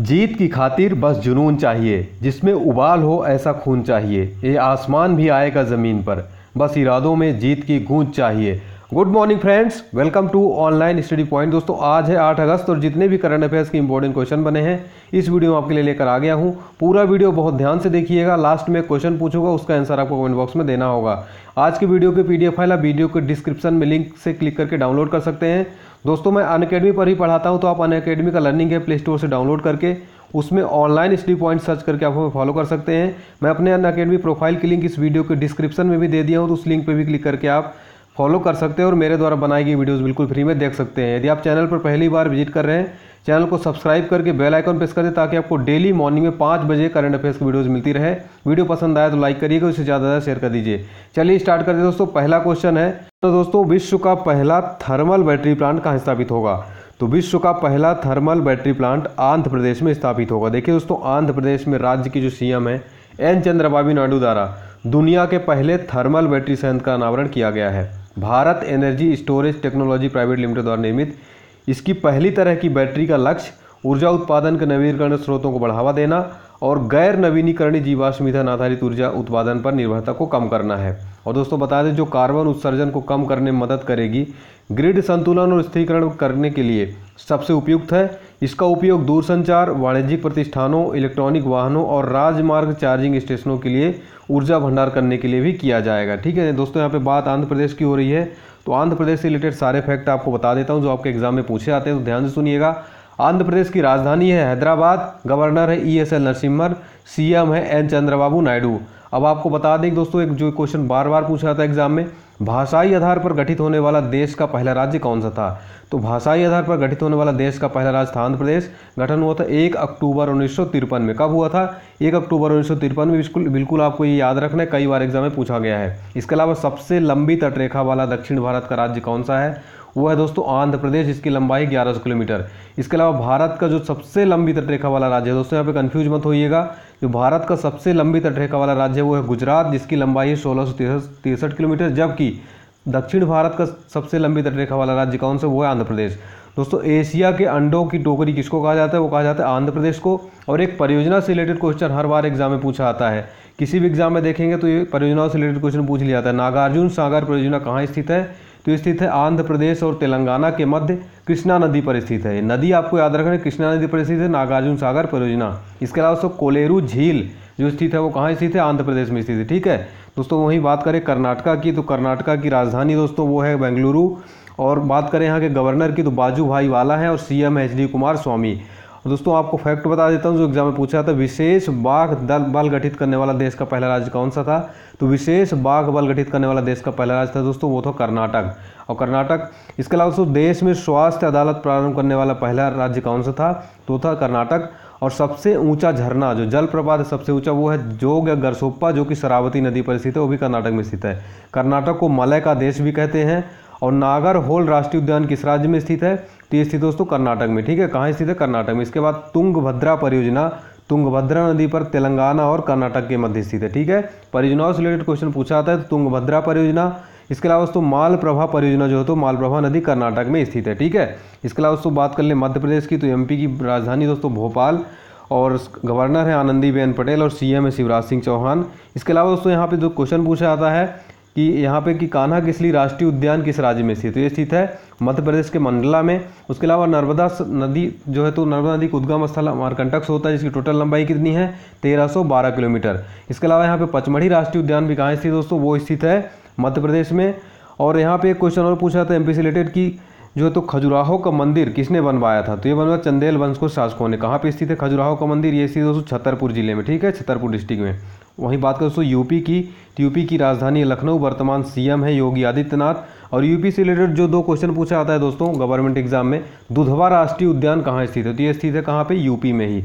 जीत की खातिर बस जुनून चाहिए जिसमें उबाल हो ऐसा खून चाहिए ये आसमान भी आएगा ज़मीन पर बस इरादों में जीत की गूंज चाहिए good morning friends welcome to online study point दोस्तों आज है 8 अगस्त और जितने भी करंट अफेयर्स के इंपॉर्टेंट क्वेश्चन बने हैं इस वीडियो में आपके लिए लेकर आ गया हूँ पूरा वीडियो बहुत ध्यान से देखिएगा लास्ट में क्वेश्चन पूछूंगा उसका आंसर आपको कमेंट बॉक्स में देना होगा आज के वीडियो के पी फाइल आप वीडियो के डिस्क्रिप्शन में लिंक से क्लिक करके डाउनलोड कर सकते हैं दोस्तों मैं अन अकेडमी पर ही पढ़ाता हूँ तो आप अन अकेडमी का लर्निंग है प्ले स्टोर से डाउनलोड करके उसमें ऑनलाइन स्टडी पॉइंट सर्च करके आप फॉलो कर सकते हैं मैं अपने अन अकेडमी प्रोफाइल की लिंक इस वीडियो के डिस्क्रिप्शन में भी दे दिया हूँ तो उस लिंक पर भी क्लिक करके आप फॉलो कर सकते हैं और मेरे द्वारा बनाई गई वीडियोज़ बिल्कुल फ्री में देख सकते हैं यदि आप चैनल पर पहली बार विजिट कर रहे हैं चैनल को सब्सक्राइब करके बेल आइकन प्रेस कर दें ताकि आपको डेली मॉर्निंग में पाँच बजे करंट अफेयर्स की वीडियोज़ मिलती रहे वीडियो पसंद आए तो लाइक करिएगा उसे ज़्यादा से शेयर कर दीजिए चलिए स्टार्ट करते हैं दोस्तों पहला क्वेश्चन है तो दोस्तों विश्व का पहला थर्मल बैटरी प्लांट कहाँ स्थापित होगा तो विश्व का पहला thermal battery plant Andhra Pradesh में स्थापित होगा देखिए दोस्तों आंध्र प्रदेश में राज्य की जो सीएम है एन चंद्रबाबू नायडू द्वारा दुनिया के पहले थर्मल बैटरी संयंत्र का अनावरण किया गया है Bharat energy storage technology private limited द्वारा निर्मित इसकी पहली तरह की बैटरी का लक्ष्य ऊर्जा उत्पादन के नवीनीकरण स्रोतों को बढ़ावा देना और गैर नवीनीकरणीय जीवाश्म ईंधन आधारित ऊर्जा उत्पादन पर निर्भरता को कम करना है और दोस्तों बता दें जो कार्बन उत्सर्जन को कम करने में मदद करेगी ग्रिड संतुलन और स्थिरीकरण करने के लिए सबसे उपयुक्त है इसका उपयोग दूरसंचार वाणिज्यिक प्रतिष्ठानों इलेक्ट्रॉनिक वाहनों और राजमार्ग चार्जिंग स्टेशनों के लिए ऊर्जा भंडार करने के लिए भी किया जाएगा ठीक है दोस्तों यहाँ पे बात आंध्र प्रदेश की हो रही है तो आंध्र प्रदेश से रिलेटेड सारे फैक्ट आपको बता देता हूँ जो आपके एग्जाम में पूछे आते हैं तो ध्यान से सुनिएगा आंध्र प्रदेश की राजधानी है हैदराबाद गवर्नर है E S L Narasimhan CM है एन चंद्रबाबू नायडू अब आपको बता दें दोस्तों एक जो क्वेश्चन बार बार पूछा जाता है एग्जाम में भाषाई आधार पर गठित होने वाला देश का पहला राज्य कौन सा था तो भाषाई आधार पर गठित होने वाला देश का पहला राज्य था आंध्र प्रदेश गठन हुआ था एक अक्टूबर उन्नीस में कब हुआ था एक अक्टूबर उन्नीस में बिल्कुल बिल्कुल आपको ये याद रखना है कई बार एग्जाम में पूछा गया है इसके अलावा सबसे लंबी तटरेखा वाला दक्षिण भारत का राज्य कौन सा है वो है दोस्तों आंध्र प्रदेश जिसकी लंबाई 1100 किलोमीटर इसके अलावा भारत का जो सबसे लंबी तटरेखा वाला राज्य है दोस्तों यहाँ पे कंफ्यूज मत होइएगा जो भारत का सबसे लंबी तटरेखा वाला राज्य है वो है गुजरात जिसकी लंबाई है सोलह किलोमीटर जबकि दक्षिण भारत का सबसे लंबी तटरेखा वाला राज्य कौन सा वो है आंध्र प्रदेश दोस्तों एशिया के अंडों की टोकरी किसको कहा जाता है वो कहा जाता है आंध्र प्रदेश को और एक परियोजना से रिलेटेड क्वेश्चन हर बार एग्जाम में पूछा आता है किसी भी एग्जाम में देखेंगे तो ये परियोजनाओं से रिलेटेड क्वेश्चन पूछ लिया जाता है नागार्जुन सागर परियोजना कहाँ स्थित है तो स्थित है आंध्र प्रदेश और तेलंगाना के मध्य कृष्णा नदी पर स्थित है नदी आपको याद रखना है कृष्णा नदी पर स्थित है नागार्जुन सागर परियोजना इसके अलावा दोस्तों कोलेरू झील जो स्थित है वो कहाँ स्थित है आंध्र प्रदेश में स्थित है ठीक है दोस्तों वहीं बात करें कर्नाटका की तो कर्नाटका की राजधानी दोस्तों वो है बेंगलुरु और बात करें यहाँ के गवर्नर की तो बाजू भाई वाला है और CM H D Kumaraswamy तो दोस्तों आपको फैक्ट बता देता हूँ जो एग्जाम में पूछा था विशेष बाघ दल बल गठित करने वाला देश का पहला राज्य कौन सा था तो विशेष बाघ बल गठित करने वाला देश का पहला राज्य था दोस्तों वो था कर्नाटक और कर्नाटक इसके अलावा दोस्तों देश में स्वास्थ्य अदालत प्रारंभ करने वाला पहला राज्य कौन सा था तो था कर्नाटक और सबसे ऊंचा झरना जो जलप्रपात है सबसे ऊंचा वो है जोग या गरसोप्पा जो कि शरावती नदी पर स्थित है वो भी कर्नाटक में स्थित है कर्नाटक को मलय का देश भी कहते हैं और नागर होल राष्ट्रीय उद्यान किस राज्य में स्थित है तो ये स्थित दोस्तों कर्नाटक में ठीक है कहाँ स्थित है कर्नाटक में इसके बाद तुंगभद्रा परियोजना तुंगभद्रा नदी पर तेलंगाना और कर्नाटक के मध्य स्थित है ठीक है परियोजनाओं से रिलेटेड क्वेश्चन पूछा जाता है तो तुंगभद्रा परियोजना इसके अलावा दोस्तों मालप्रभा परियोजना जो है तो मालप्रभा नदी कर्नाटक में स्थित है ठीक है इसके अलावा दोस्तों बात कर ले मध्य प्रदेश की तो एमपी की राजधानी दोस्तों भोपाल और गवर्नर है आनंदीबेन पटेल और सीएम है शिवराज सिंह चौहान इसके अलावा दोस्तों यहाँ पे जो क्वेश्चन पूछा जाता है कि यहाँ पे कि कान्हा किसली राष्ट्रीय उद्यान किस राज्य में स्थित है तो ये स्थित है मध्य प्रदेश के मंडला में उसके अलावा नर्मदा नदी जो है तो नर्मदा नदी का उद्गम स्थल मारकंटक से होता है जिसकी टोटल लंबाई कितनी है 1312 किलोमीटर इसके अलावा यहाँ पे पचमढ़ी राष्ट्रीय उद्यान भी कहाँ स्थित दोस्तों वो स्थित है मध्य प्रदेश में और यहाँ पर एक क्वेश्चन और पूछा था एम पी की कि जो है तो खजुराहो का मंदिर किसने बनवाया था तो ये बनवाया चंदेल वंश को शासकों ने कहाँ पर स्थित है खजुराहो का मंदिर ये स्थित दोस्तों छतरपुर जिले में ठीक है छतरपुर डिस्ट्रिक्ट में वहीं बात करें दोस्तों यूपी की तो यूपी की राजधानी लखनऊ वर्तमान सीएम है योगी आदित्यनाथ और यूपी से रिलेटेड जो दो क्वेश्चन पूछा जाता है दोस्तों गवर्नमेंट एग्जाम में दुधवा राष्ट्रीय उद्यान कहाँ स्थित है तो ये स्थित है कहाँ पे यूपी में ही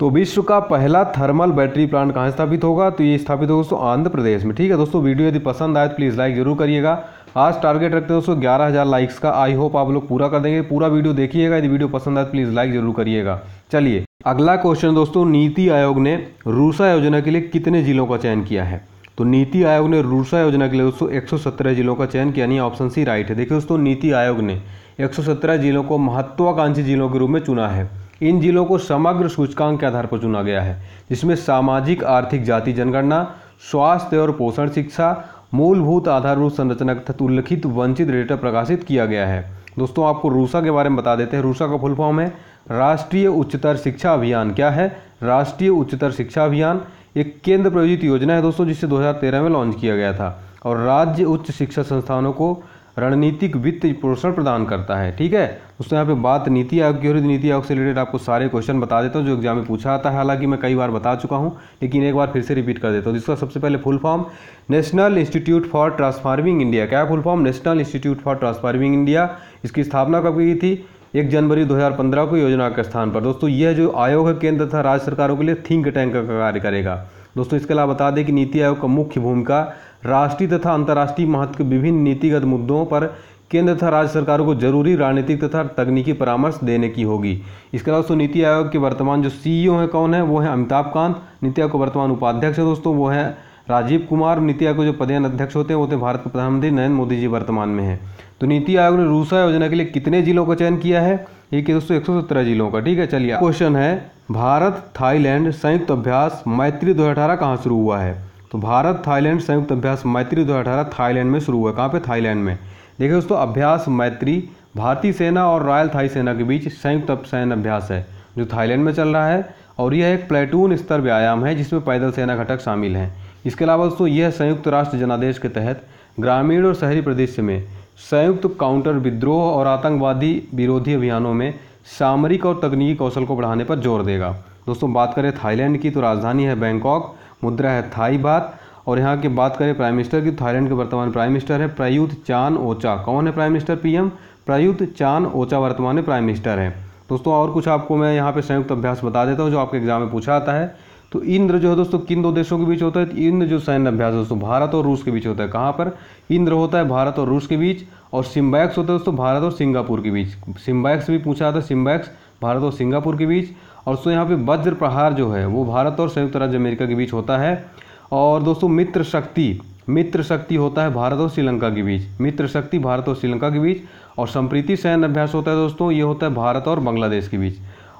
तो विश्व का पहला थर्मल बैटरी प्लांट कहाँ स्थापित होगा तो ये स्थापित होगा दोस्तों आंध्र प्रदेश में ठीक है दोस्तों वीडियो यदि पसंद आए तो प्लीज़ लाइक ज़रूर करिएगा आज टारगेट रखते हैं दोस्तों ग्यारह हज़ार लाइक्स का आई होप आप लोग पूरा कर देंगे पूरा वीडियो देखिएगा यदि वीडियो पसंद आए तो प्लीज़ लाइक जरूर करिएगा चलिए अगला क्वेश्चन दोस्तों नीति आयोग ने रूसा योजना के लिए कितने जिलों का चयन किया है तो नीति आयोग ने रूसा योजना के लिए दोस्तों एक जिलों का चयन किया नहीं ऑप्शन सी राइट है देखिए दोस्तों नीति आयोग ने एक जिलों को महत्वाकांक्षी जिलों के रूप में चुना है इन जिलों को समग्र सूचकांक के आधार पर चुना गया है जिसमें सामाजिक आर्थिक जाति जनगणना स्वास्थ्य और पोषण शिक्षा मूलभूत आधारभूत संरचना के तहत उल्लिखित वंचित डेटा प्रकाशित किया गया है दोस्तों आपको रूसा के बारे में बता देते हैं रूसा का फुल फॉर्म है राष्ट्रीय उच्चतर शिक्षा अभियान क्या है राष्ट्रीय उच्चतर शिक्षा अभियान एक केंद्र प्रयोजित योजना है दोस्तों जिसे 2013 में लॉन्च किया गया था और राज्य उच्च शिक्षा संस्थानों को रणनीतिक वित्त पोषण प्रदान करता है ठीक है उसने यहाँ पे बात नीति आयोग की हो रही नीति आयोग से रिलेटेड आपको सारे क्वेश्चन बता देता हूँ जो एग्जाम में पूछा आता है हालांकि मैं कई बार बता चुका हूँ लेकिन एक बार फिर से रिपीट कर देता हूँ जिसका सबसे पहले full form national institute for transforming India क्या full form national institute for transforming India इसकी स्थापना कब की थी एक जनवरी 2015 को योजना के स्थान पर दोस्तों यह जो आयोग है केंद्र तथा राज्य सरकारों के लिए थिंक टैंक का कार्य करेगा दोस्तों इसके अलावा बता दें कि नीति आयोग का मुख्य भूमिका राष्ट्रीय तथा अंतर्राष्ट्रीय महत्व के विभिन्न नीतिगत मुद्दों पर केंद्र तथा राज्य सरकारों को जरूरी राजनीतिक तथा तकनीकी परामर्श देने की होगी इसके अलावा दोस्तों नीति आयोग के वर्तमान जो सीईओ हैं कौन है वो है अमिताभ कांत नीति आयोग के वर्तमान उपाध्यक्ष है दोस्तों वो है राजीव कुमार नीति आयोग के जो पदेन अध्यक्ष होते हैं वो थे भारत के प्रधानमंत्री नरेंद्र मोदी जी वर्तमान में हैं तो नीति आयोग ने रूसा योजना के लिए कितने जिलों का चयन किया है ये कि दोस्तों एक जिलों का ठीक है चलिए क्वेश्चन है भारत थाईलैंड संयुक्त अभ्यास मैत्री दो हज़ार कहाँ शुरू हुआ है तो भारत थाईलैंड संयुक्त अभ्यास मैत्री 2018 थाईलैंड में शुरू हुआ है कहाँ पे थाईलैंड में देखिए दोस्तों अभ्यास मैत्री भारतीय सेना और रॉयल थाई सेना के बीच संयुक्त सैन्य अभ्यास है जो थाईलैंड में चल रहा है और यह एक प्लेटून स्तर व्यायाम है जिसमें पैदल सेना घटक शामिल हैं इसके अलावा दोस्तों यह संयुक्त राष्ट्र जनादेश के तहत ग्रामीण और शहरी प्रदेश में संयुक्त काउंटर विद्रोह और आतंकवादी विरोधी अभियानों में सामरिक और तकनीकी कौशल को बढ़ाने पर जोर देगा दोस्तों बात करें थाईलैंड की तो राजधानी है बैंकॉक मुद्रा है थाई बात और यहाँ की बात करें प्राइम मिनिस्टर की तो थाईलैंड के वर्तमान प्राइम मिनिस्टर है प्रयुत चान ओचा कौन है prime minister PM Prayut Chan Ocha वर्तमान में प्राइम मिनिस्टर है दोस्तों और कुछ आपको मैं यहाँ पे संयुक्त अभ्यास बता देता हूँ जो आपके एग्जाम में पूछा आता है तो इंद्र जो है दोस्तों किन दो देशों के बीच होता है तो इंद्र जो सैन्य अभ्यास दोस्तों भारत और रूस के बीच होता है कहाँ पर इंद्र होता है भारत और रूस के बीच और सिम्बैक्स होता है दोस्तों भारत और सिंगापुर के बीच सिम्बैक्स भी पूछा जाता है सिम्बैक्स भारत और सिंगापुर के बीच और दोस्तों यहाँ पे वज्र प्रहार जो है वो भारत और संयुक्त राज्य अमेरिका के बीच होता है और दोस्तों मित्र शक्ति मित्र शक्ति होता है भारत और श्रीलंका के बीच मित्र शक्ति भारत और श्रीलंका के बीच और संप्रीति सैन्य अभ्यास होता है दोस्तों ये होता है भारत और बांग्लादेश के बीच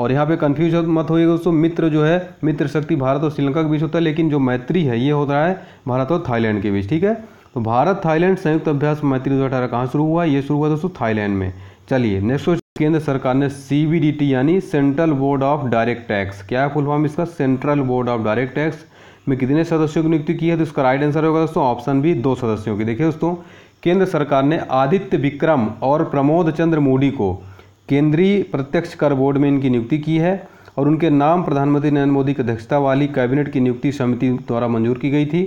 और यहाँ पे कंफ्यूज मत होइएगा दोस्तों मित्र जो है मित्र शक्ति भारत और श्रीलंका के बीच होता है लेकिन जो मैत्री है ये होता है भारत और थाईलैंड के बीच ठीक है तो भारत थाईलैंड संयुक्त अभ्यास मैत्री दो हज़ार कहाँ शुरू हुआ ये शुरू हुआ दोस्तों थाईलैंड में चलिए नेक्स्ट क्वेश्चन केंद्र सरकार ने सी यानी central board of direct tax क्या है फुल फॉर्म इसका central board of direct tax में कितने सदस्यों की नियुक्ति की है तो इसका राइट आंसर होगा दोस्तों ऑप्शन भी दो सदस्यों की देखिए दोस्तों केंद्र सरकार ने आदित्य विक्रम और प्रमोद चंद्र मोदी को केंद्रीय प्रत्यक्ष कर बोर्ड में इनकी नियुक्ति की है और उनके नाम प्रधानमंत्री नरेंद्र मोदी की अध्यक्षता वाली कैबिनेट की नियुक्ति समिति द्वारा मंजूर की गई थी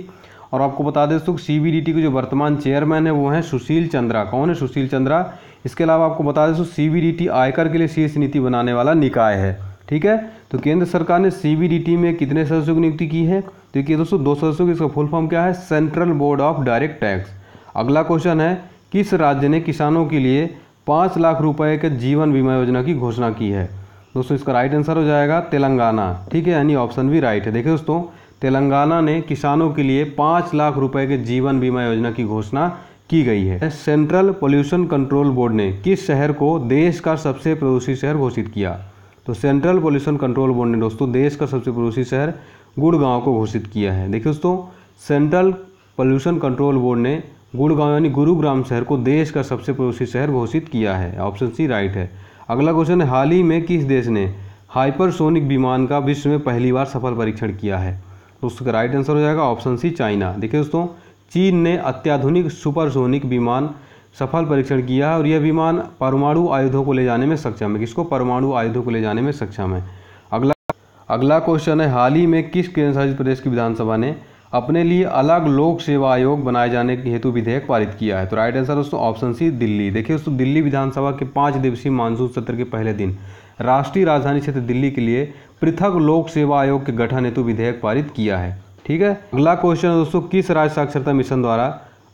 और आपको बता दें दोस्तों सी बी डी के जो वर्तमान चेयरमैन है वो हैं सुशील चंद्रा कौन है सुशील चंद्रा इसके अलावा आपको बता दें दोस्तों सी बी आयकर के लिए शीर्ष नीति बनाने वाला निकाय है ठीक है तो केंद्र सरकार ने सी बी डी में कितने सदस्यों की नियुक्ति की है तो देखिए दोस्तों दो सदस्यों की इसका फुल फॉर्म क्या है central board of direct tax अगला क्वेश्चन है किस राज्य ने किसानों के लिए पाँच लाख रुपए के जीवन बीमा योजना की घोषणा की है दोस्तों इसका राइट आंसर हो जाएगा तेलंगाना ठीक है यानी ऑप्शन भी राइट है देखिए दोस्तों तेलंगाना ने किसानों के लिए पाँच लाख रुपए के जीवन बीमा योजना की घोषणा की गई है सेंट्रल पोल्यूशन कंट्रोल बोर्ड ने किस शहर को देश का सबसे प्रदूषित शहर घोषित किया तो सेंट्रल पोल्यूशन कंट्रोल बोर्ड ने दोस्तों देश का सबसे प्रदूषित शहर गुड़गांव को घोषित किया है देखिए दोस्तों सेंट्रल पोल्यूशन कंट्रोल बोर्ड ने गुड़गांव यानी गुरुग्राम शहर को देश का सबसे पड़ोसी शहर घोषित किया है ऑप्शन सी राइट है अगला क्वेश्चन है हाल ही में किस देश ने हाइपरसोनिक विमान का विश्व में पहली बार सफल परीक्षण किया है तो उसका राइट आंसर हो जाएगा ऑप्शन सी चाइना देखिए दोस्तों चीन ने अत्याधुनिक सुपरसोनिक विमान सफल परीक्षण किया है और यह विमान परमाणु आयुधों को ले जाने में सक्षम है किसको परमाणु आयुधों को ले जाने में सक्षम है अगला अगला क्वेश्चन है हाल ही में किस केंद्र शासित प्रदेश की विधानसभा ने अपने लिए अलग लोक सेवा आयोग बनाए जाने के हेतु विधेयक पारित किया है तो राइट आंसर दोस्तों ऑप्शन सी दिल्ली देखिए दोस्तों दिल्ली विधानसभा के पाँच दिवसीय मानसून सत्र के पहले दिन राष्ट्रीय राजधानी क्षेत्र दिल्ली के लिए पृथक लोक सेवा आयोग के गठन हेतु विधेयक पारित किया है ठीक है अगला क्वेश्चन दोस्तों किस राज्य साक्षरता मिशन द्वारा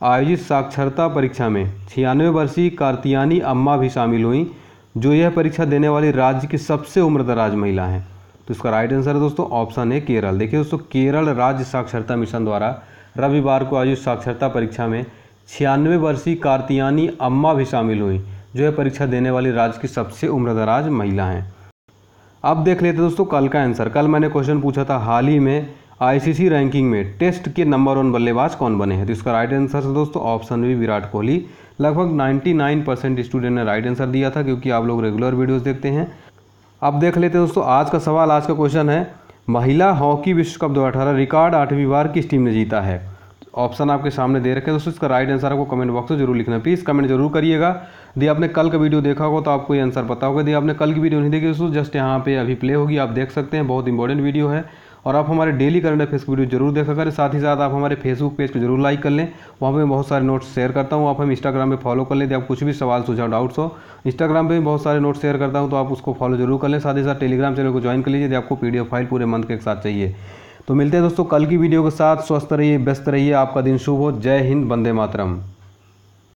आयोजित साक्षरता परीक्षा में छियानवे वर्षीय कार्तियानी अम्मा भी शामिल हुई जो यह परीक्षा देने वाली राज्य की सबसे उम्रदराज महिला हैं तो इसका राइट आंसर है दोस्तों ऑप्शन है केरल देखिए दोस्तों केरल राज्य साक्षरता मिशन द्वारा रविवार को आयोजित साक्षरता परीक्षा में छियानवे वर्षीय कार्तियानी अम्मा भी शामिल हुई जो है परीक्षा देने वाली राज्य की सबसे उम्रदराज महिला हैं अब देख लेते दोस्तों कल का आंसर कल मैंने क्वेश्चन पूछा था हाल ही में आईसीसी रैंकिंग में टेस्ट के नंबर वन बल्लेबाज कौन बने हैं तो इसका राइट आंसर है दोस्तों ऑप्शन बी विराट कोहली लगभग 99 परसेंट स्टूडेंट ने राइट आंसर दिया था क्योंकि आप लोग रेगुलर वीडियोस देखते हैं अब देख लेते हैं दोस्तों आज का सवाल आज का क्वेश्चन है महिला हॉकी विश्व कप दो अठारह रिकॉर्ड आठवीं बार किस टीम ने जीता है तो ऑप्शन आपके सामने दे रखे हैं दोस्तों इसका राइट आंसर आपको कमेंट बॉक्स में जरूर लिखना प्लीज़ कमेंट जरूर करिएगा यदि आपने कल का वीडियो देखा होगा तो आपको ये आंसर पता होगा यदि आपने कल की वीडियो नहीं देखी दोस्तों जस्ट यहाँ पे अभी प्ले होगी आप देख सकते हैं बहुत इंपॉर्टेंट वीडियो है और आप हमारे डेली करंट अफेयर्स की वीडियो जरूर देखा करें साथ ही साथ आप हमारे फेसबुक पेज को जरूर लाइक कर लें वहाँ पर मैं बहुत सारे नोट्स शेयर करता हूँ आप हम इंस्टाग्राम पर फॉलो कर लें आप कुछ भी सवाल सुझाव डाउट्स हो इंस्टाग्राम पर भी बहुत सारे नोट्स शेयर करता हूँ तो आप उसको फॉलो जरूर कर लें साथ ही साथ टेलीग्राम चैनल को ज्वाइन कर लीजिए आपको पी फाइल पूरे मंथ के साथ चाहिए तो मिलते हैं दोस्तों कल की वीडियो के साथ स्वस्थ रहिए व्यस्त रहिए आपका दिन शुभ हो जय हिंद बंदे मातरम